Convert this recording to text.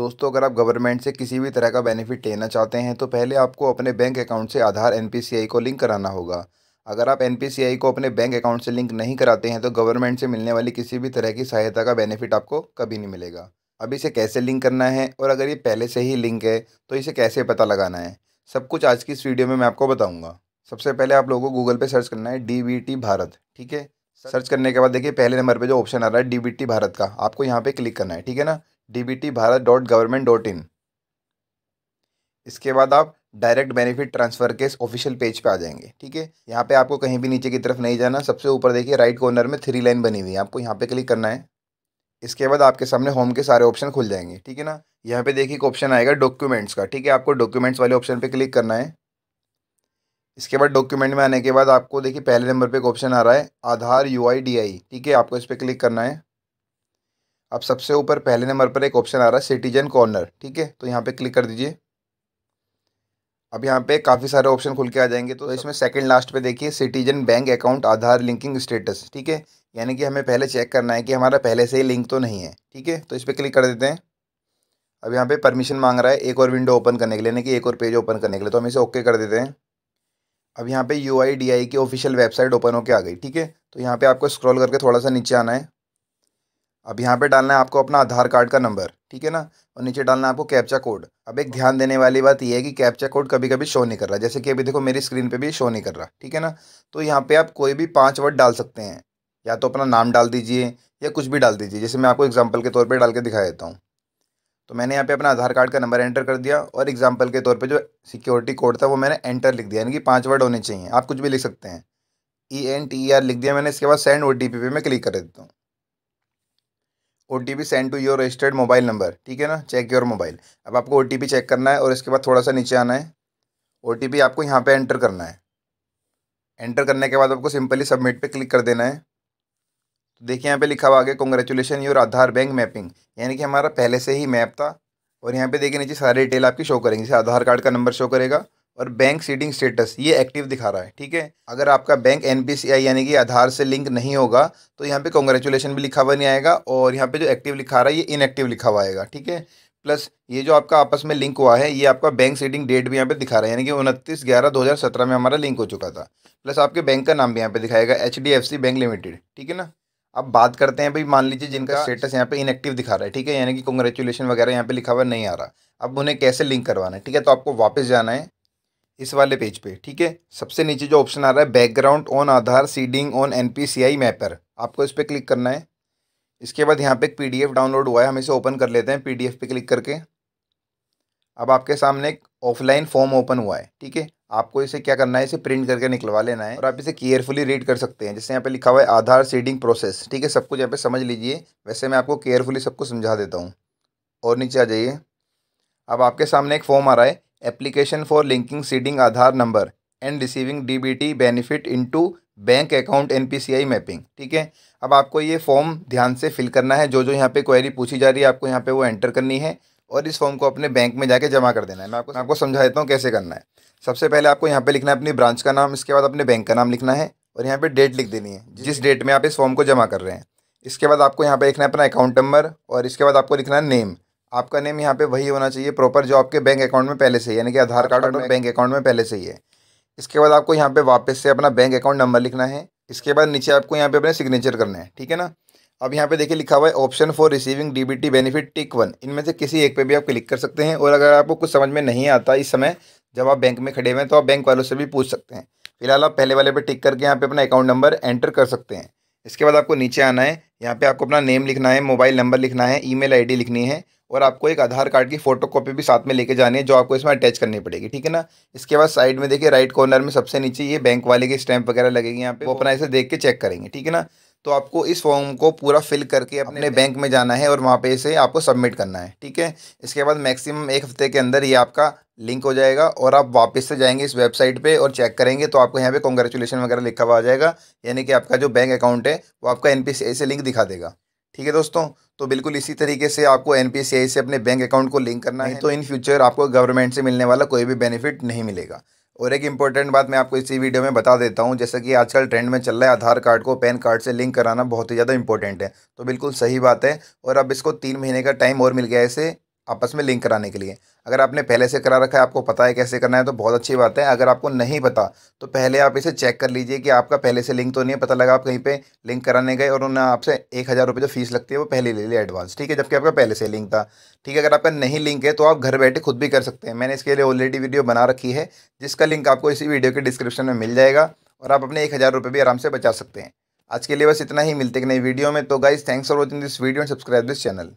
दोस्तों अगर आप गवर्नमेंट से किसी भी तरह का बेनिफिट लेना चाहते हैं तो पहले आपको अपने बैंक अकाउंट से आधार एन को लिंक कराना होगा अगर आप एन को अपने बैंक अकाउंट से लिंक नहीं कराते हैं तो गवर्नमेंट से मिलने वाली किसी भी तरह की सहायता का बेनिफिट आपको कभी नहीं मिलेगा अब इसे कैसे लिंक करना है और अगर ये पहले से ही लिंक है तो इसे कैसे पता लगाना है सब कुछ आज की इस वीडियो में मैं आपको बताऊंगा सबसे पहले आप लोगों को गूगल पे सर्च करना है डी भारत ठीक है सर्च करने के बाद देखिए पहले नंबर पे जो ऑप्शन आ रहा है डी भारत का आपको यहाँ पे क्लिक करना है ठीक है ना D B T Bharat dot government dot in इसके बाद आप डायरेक्ट बेनिफिट ट्रांसफ़र के इस ऑफिशियल पेज पे आ जाएंगे ठीक है यहाँ पे आपको कहीं भी नीचे की तरफ नहीं जाना सबसे ऊपर देखिए राइट कॉर्नर में थ्री लाइन बनी हुई है आपको यहाँ पे क्लिक करना है इसके बाद आपके सामने होम के सारे ऑप्शन खुल जाएंगे ठीक है ना यहाँ पे देखिए एक ऑप्शन आएगा डॉक्यूमेंट्स का ठीक है आपको डॉक्यूमेंट्स वाले ऑप्शन पर क्लिक करना है इसके बाद डॉक्यूमेंट में आने के बाद आपको देखिए पहले नंबर पर एक ऑप्शन आ रहा है आधार यू ठीक है आपको इस पर क्लिक करना है अब सबसे ऊपर पहले नंबर पर एक ऑप्शन आ रहा है सिटीजन कॉर्नर ठीक है तो यहाँ पे क्लिक कर दीजिए अब यहाँ पे काफ़ी सारे ऑप्शन खुल के आ जाएंगे तो इसमें सेकंड लास्ट पे देखिए citizen bank account Aadhaar linking status ठीक है यानी कि हमें पहले चेक करना है कि हमारा पहले से ही लिंक तो नहीं है ठीक है तो इस पर क्लिक कर देते हैं अब यहाँ पर परमिशन मांग रहा है एक और विंडो ओपन करने के लिए यानी कि एक और पेज ओपन करने के लिए तो हम इसे ओके कर देते हैं अब यहाँ पे यू आई डी आई की ऑफिशियल वेबसाइट ओपन होकर आ गई ठीक है तो यहाँ पर आपको स्क्रॉल करके थोड़ा सा नीचे आना है अब यहाँ पे डालना है आपको अपना आधार कार्ड का नंबर ठीक है ना और नीचे डालना है आपको कैप्चा कोड अब एक ध्यान देने वाली बात यह है कि कैप्चा कोड कभी कभी शो नहीं कर रहा जैसे कि अभी देखो मेरी स्क्रीन पे भी शो नहीं कर रहा ठीक है ना तो यहाँ पे आप कोई भी पांच वर्ड डाल सकते हैं या तो अपना नाम डाल दीजिए या कुछ भी डाल दीजिए जैसे मैं आपको एग्जाम्पल के तौर पर डाल के दिखा देता हूँ तो मैंने यहाँ पे अपना आधार कार्ड का नंबर एंटर कर दिया और एग्जाम्पल के तौर पर जो सिक्योरिटी कोड था वो मैंने एंटर लिख दिया यानी कि पाँच वर्ड होने चाहिए आप कुछ भी लिख सकते हैं ई एन टी आर लिख दिया मैंने इसके बाद सेंड ओ टी पी पे मैं क्लिक कर देता हूँ O T P send to your registered mobile number ठीक है ना चेक योर मोबाइल अब आपको ओ टी पी चेक करना है और इसके बाद थोड़ा सा नीचे आना है ओ टी पी आपको यहाँ पे एंटर करना है एंटर करने के बाद आपको सिंपली सबमिट पे क्लिक कर देना है तो देखिए यहाँ पे लिखा हुआ आगे congratulation your Aadhaar bank mapping यानी कि हमारा पहले से ही मैप था और यहाँ पे देखिए नीचे सारी डिटेल आपकी शो करेंगे जैसे आधार कार्ड का नंबर शो करेगा और बैंक सीडिंग स्टेटस ये एक्टिव दिखा रहा है ठीक है अगर आपका बैंक एन यानी कि आधार से लिंक नहीं होगा तो यहाँ पे कॉन्ग्रेचुलेशन भी लिखा हुआ नहीं आएगा और यहाँ पे जो एक्टिव लिखा रहा है ये इनएक्टिव लिखा हुआ आएगा ठीक है प्लस ये जो आपका आपस में लिंक हुआ है ये आपका बैंक सीडिंग डेट भी यहाँ पे दिखा रहा है यानी कि उनतीस ग्यारह दो हज़ार सत्रह में हमारा लिंक हो चुका था प्लस आपके बैंक का नाम भी यहाँ पे दिखाएगा H D F C bank limited ठीक है ना अब बात करते हैं भाई मान लीजिए जिनका स्टेटस यहाँ पे इनएक्टिव दिखा रहा है ठीक है यानी कि कॉन्ग्रेचुलेशन वगैरह यहाँ पे लिखा हुआ नहीं आ रहा अब उन्हें कैसे लिंक करवाना है ठीक है तो आपको वापस जाना है इस वाले पेज पे ठीक है सबसे नीचे जो ऑप्शन आ रहा है background on Aadhaar seeding on N P C I mapper आपको इस पर क्लिक करना है इसके बाद यहाँ पे एक पी डाउनलोड हुआ है हम इसे ओपन कर लेते हैं पी पे क्लिक करके अब आपके सामने एक ऑफलाइन फॉर्म ओपन हुआ है ठीक है आपको इसे क्या करना है इसे प्रिंट करके निकलवा लेना है और आप इसे केयरफुली रीड कर सकते हैं जैसे यहाँ पे लिखा हुआ है आधार सीडिंग प्रोसेस ठीक है सब कुछ यहाँ पे समझ लीजिए वैसे मैं आपको केयरफुली सबको समझा देता हूँ और नीचे आ जाइए अब आपके सामने एक फॉर्म आ रहा है application for linking seeding Aadhaar number and receiving DBT benefit into bank account NPCI mapping ठीक है अब आपको ये फॉर्म ध्यान से फिल करना है जो जो यहाँ पे क्वेरी पूछी जा रही है आपको यहाँ पे वो एंटर करनी है और इस फॉर्म को अपने बैंक में जाके जमा कर देना है मैं आपको आपको समझा देता हूँ कैसे करना है सबसे पहले आपको यहाँ पे लिखना है अपनी ब्रांच का नाम इसके बाद अपने बैंक का नाम लिखना है और यहाँ पे डेट लिख देनी है जिस डेट में आप इस फॉर्म को जमा कर रहे हैं इसके बाद आपको यहाँ पे लिखना है अपना अकाउंट नंबर और इसके बाद आपको लिखना है नेम आपका नेम यहाँ पे वही होना चाहिए प्रॉपर जो आपके बैंक अकाउंट में पहले से ही यानी कि आधार कार्ड और बैंक अकाउंट में पहले से ही है इसके बाद आपको यहाँ पे वापस से अपना बैंक अकाउंट नंबर लिखना है इसके बाद नीचे आपको यहाँ पे अपने सिग्नेचर करना है ठीक है ना अब यहाँ पे देखिए लिखा हुआ है option for receiving DBT benefit tick one इनमें से किसी एक पे भी आप क्लिक कर सकते हैं और अगर आपको कुछ समझ में नहीं आता इस समय जब आप बैंक में खड़े हुए हैं तो आप बैंक वालों से भी पूछ सकते हैं फिलहाल आप पहले वाले पे टिक करके यहाँ पे अपना अकाउंट नंबर एंटर कर सकते हैं इसके बाद आपको नीचे आना है यहाँ पे आपको अपना नेम लिखना है मोबाइल नंबर लिखना है ईमेल आईडी लिखनी है और आपको एक आधार कार्ड की फोटो कॉपी भी साथ में लेके जानी है जो आपको इसमें अटैच करनी पड़ेगी ठीक है ना इसके बाद साइड में देखिए राइट कॉर्नर में सबसे नीचे ये बैंक वाले की स्टैंप वगैरह लगेगी यहाँ पे वो अपना इसे देख के चेक करेंगे ठीक है ना तो आपको इस फॉर्म को पूरा फिल करके अपने बैंक में जाना है और वहाँ पे इसे आपको सबमिट करना है ठीक है इसके बाद मैक्सिमम एक हफ्ते के अंदर ये आपका लिंक हो जाएगा और आप वापस से जाएंगे इस वेबसाइट पे और चेक करेंगे तो आपको यहाँ पे कॉन्ग्रेचुलेसन वगैरह लिखा हुआ आ जाएगा यानी कि आपका जो बैंक अकाउंट है वो आपका एन से लिंक दिखा देगा ठीक है दोस्तों तो बिल्कुल इसी तरीके से आपको एन से अपने बैंक अकाउंट को लिंक करना है तो इन फ्यूचर आपको गवर्नमेंट से मिलने वाला कोई भी बेनिफिट नहीं मिलेगा और एक इम्पॉर्टेंट बात मैं आपको इसी वीडियो में बता देता हूँ जैसे कि आजकल ट्रेंड में चल रहा है आधार कार्ड को पैन कार्ड से लिंक कराना बहुत ही ज़्यादा इंपॉर्टेंट है तो बिल्कुल सही बात है और अब इसको तीन महीने का टाइम और मिल गया है इसे आपस में लिंक कराने के लिए अगर आपने पहले से करा रखा है आपको पता है कैसे करना है तो बहुत अच्छी बात है अगर आपको नहीं पता तो पहले आप इसे चेक कर लीजिए कि आपका पहले से लिंक तो नहीं है पता लगा आप कहीं पे लिंक कराने गए और उन्होंने आपसे एक हज़ार रुपये जो फीस लगती है वो पहले ले लिया एडवांस ठीक है जबकि आपका पहले से लिंक था ठीक है अगर आपका नहीं लिंक है तो आप घर बैठे खुद भी कर सकते हैं मैंने इसके लिए ऑलरेडी वीडियो बना रखी है जिसका लिंक आपको इसी वीडियो के डिस्क्रिप्शन में मिल जाएगा और आप अपने एक हज़ार रुपये भी आराम से बचा सकते हैं आज के लिए बस इतना ही मिलते कि नई वीडियो में तो guys thanks for watching this video and subscribe this channel